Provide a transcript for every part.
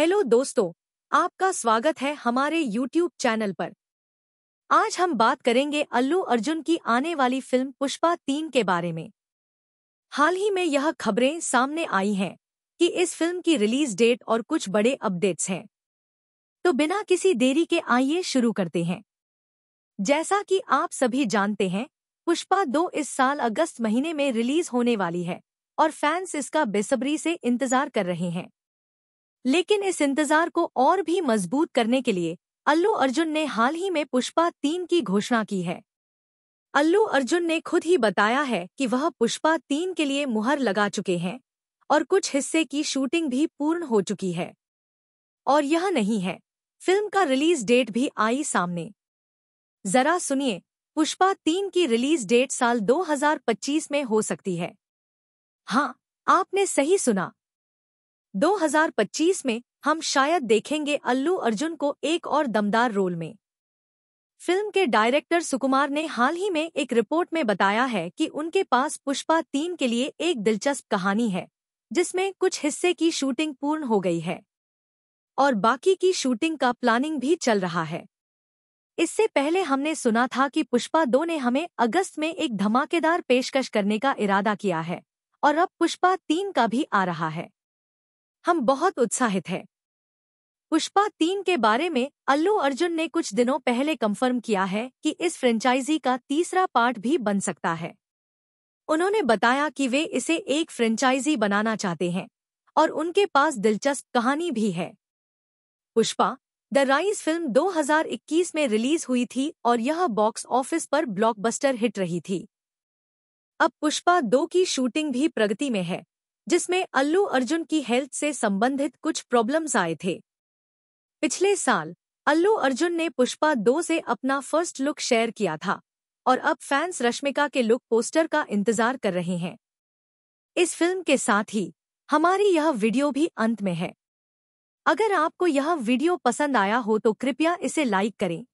hello दोस्तों आपका स्वागत है हमारे यूट्यूब चैनल पर आज हम बात करेंगे अल्लू अर्जुन की आने वाली फिल्म पुष्पा तीन के बारे में हाल ही में यह खबरें सामने आई हैं कि इस फिल्म की रिलीज डेट और कुछ बड़े अपडेट्स हैं तो बिना किसी देरी के आइए शुरू करते हैं जैसा कि आप सभी जानते हैं पुष्पा दो इस साल अगस्त महीने में रिलीज होने वाली है और फैंस इसका बेसब्री से इंतजार कर रहे हैं लेकिन इस इंतजार को और भी मजबूत करने के लिए अल्लू अर्जुन ने हाल ही में पुष्पा तीन की घोषणा की है अल्लू अर्जुन ने खुद ही बताया है कि वह पुष्पा तीन के लिए मुहर लगा चुके हैं और कुछ हिस्से की शूटिंग भी पूर्ण हो चुकी है और यह नहीं है फिल्म का रिलीज डेट भी आई सामने जरा सुनिए पुष्पा तीन की रिलीज डेट साल 2025 में हो सकती है हाँ आपने सही सुना 2025 में हम शायद देखेंगे अल्लू अर्जुन को एक और दमदार रोल में फिल्म के डायरेक्टर सुकुमार ने हाल ही में एक रिपोर्ट में बताया है कि उनके पास पुष्पा तीन के लिए एक दिलचस्प कहानी है जिसमें कुछ हिस्से की शूटिंग पूर्ण हो गई है और बाकी की शूटिंग का प्लानिंग भी चल रहा है इससे पहले हमने सुना था कि पुष्पा दो ने हमें अगस्त में एक धमाकेदार पेशकश करने का इरादा किया है और अब पुष्पा तीन का भी आ रहा है हम बहुत उत्साहित हैं पुष्पा तीन के बारे में अल्लू अर्जुन ने कुछ दिनों पहले कंफर्म किया है कि इस फ्रेंचाइजी का तीसरा पार्ट भी बन सकता है उन्होंने बताया कि वे इसे एक फ्रेंचाइजी बनाना चाहते हैं और उनके पास दिलचस्प कहानी भी है पुष्पा द राइज फिल्म 2021 में रिलीज हुई थी और यह बॉक्स ऑफिस पर ब्लॉकबस्टर हिट रही थी अब पुष्पा दो की शूटिंग भी प्रगति में है जिसमें अल्लू अर्जुन की हेल्थ से संबंधित कुछ प्रॉब्लम्स आए थे पिछले साल अल्लू अर्जुन ने पुष्पा दो से अपना फर्स्ट लुक शेयर किया था और अब फैंस रश्मिका के लुक पोस्टर का इंतजार कर रहे हैं इस फिल्म के साथ ही हमारी यह वीडियो भी अंत में है अगर आपको यह वीडियो पसंद आया हो तो कृपया इसे लाइक करें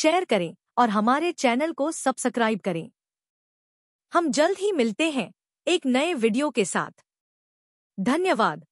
शेयर करें और हमारे चैनल को सब्सक्राइब करें हम जल्द ही मिलते हैं एक नए वीडियो के साथ धन्यवाद